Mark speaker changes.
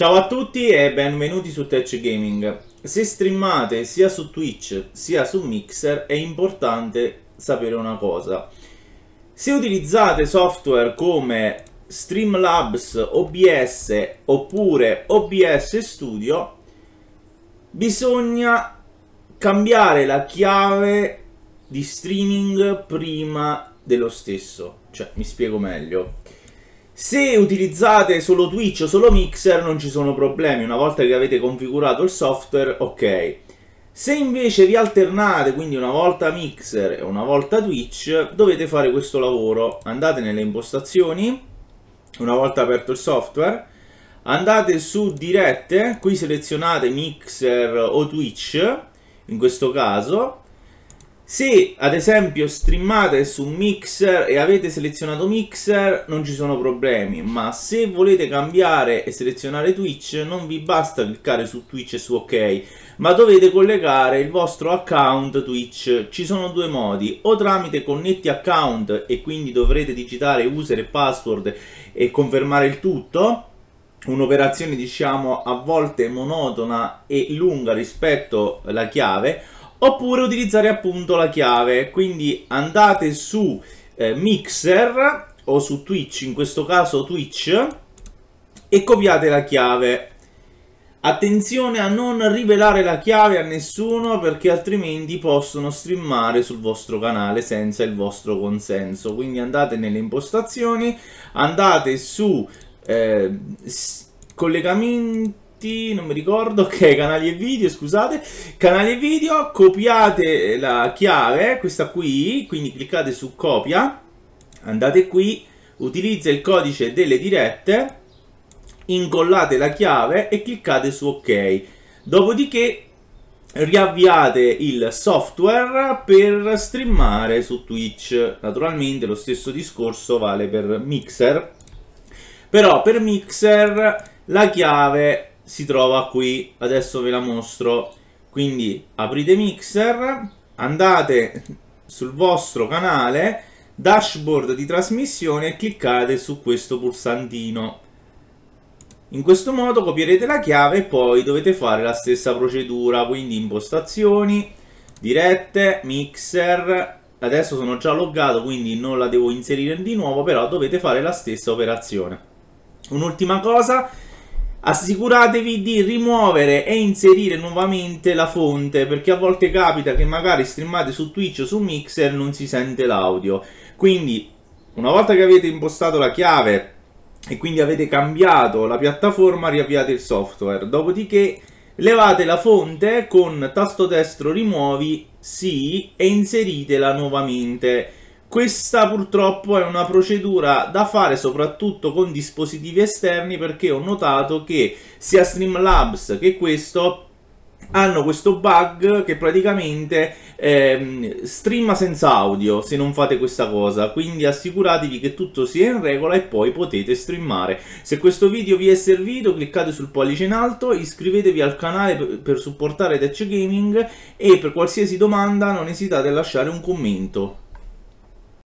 Speaker 1: Ciao a tutti e benvenuti su Tech Gaming. Se streamate sia su Twitch sia su Mixer è importante sapere una cosa. Se utilizzate software come Streamlabs, OBS oppure OBS Studio, bisogna cambiare la chiave di streaming prima dello stesso. Cioè, mi spiego meglio se utilizzate solo Twitch o solo Mixer non ci sono problemi, una volta che avete configurato il software, ok. Se invece vi alternate, quindi una volta Mixer e una volta Twitch, dovete fare questo lavoro. Andate nelle impostazioni, una volta aperto il software, andate su dirette, qui selezionate Mixer o Twitch, in questo caso, se ad esempio streamate su Mixer e avete selezionato Mixer non ci sono problemi, ma se volete cambiare e selezionare Twitch non vi basta cliccare su Twitch e su OK, ma dovete collegare il vostro account Twitch. Ci sono due modi, o tramite connetti account e quindi dovrete digitare user e password e confermare il tutto, un'operazione diciamo a volte monotona e lunga rispetto alla chiave, oppure utilizzare appunto la chiave. Quindi andate su eh, Mixer o su Twitch, in questo caso Twitch, e copiate la chiave. Attenzione a non rivelare la chiave a nessuno perché altrimenti possono streamare sul vostro canale senza il vostro consenso. Quindi andate nelle impostazioni, andate su eh, collegamenti non mi ricordo, ok, canali e video, scusate, canali e video, copiate la chiave, questa qui, quindi cliccate su copia, andate qui, utilizza il codice delle dirette, incollate la chiave e cliccate su ok, dopodiché riavviate il software per streamare su Twitch, naturalmente lo stesso discorso vale per Mixer, però per Mixer la chiave si trova qui, adesso ve la mostro. Quindi aprite Mixer, andate sul vostro canale, dashboard di trasmissione e cliccate su questo pulsantino. In questo modo copierete la chiave e poi dovete fare la stessa procedura, quindi impostazioni, dirette, mixer, adesso sono già loggato quindi non la devo inserire di nuovo, però dovete fare la stessa operazione. Un'ultima cosa, assicuratevi di rimuovere e inserire nuovamente la fonte perché a volte capita che magari streamate su Twitch o su Mixer non si sente l'audio quindi una volta che avete impostato la chiave e quindi avete cambiato la piattaforma riavviate il software dopodiché levate la fonte con tasto destro rimuovi sì e inseritela nuovamente questa purtroppo è una procedura da fare soprattutto con dispositivi esterni perché ho notato che sia Streamlabs che questo hanno questo bug che praticamente ehm, streama senza audio se non fate questa cosa quindi assicuratevi che tutto sia in regola e poi potete streamare se questo video vi è servito cliccate sul pollice in alto iscrivetevi al canale per, supportare Tech Gaming e per qualsiasi domanda non esitate a lasciare un commento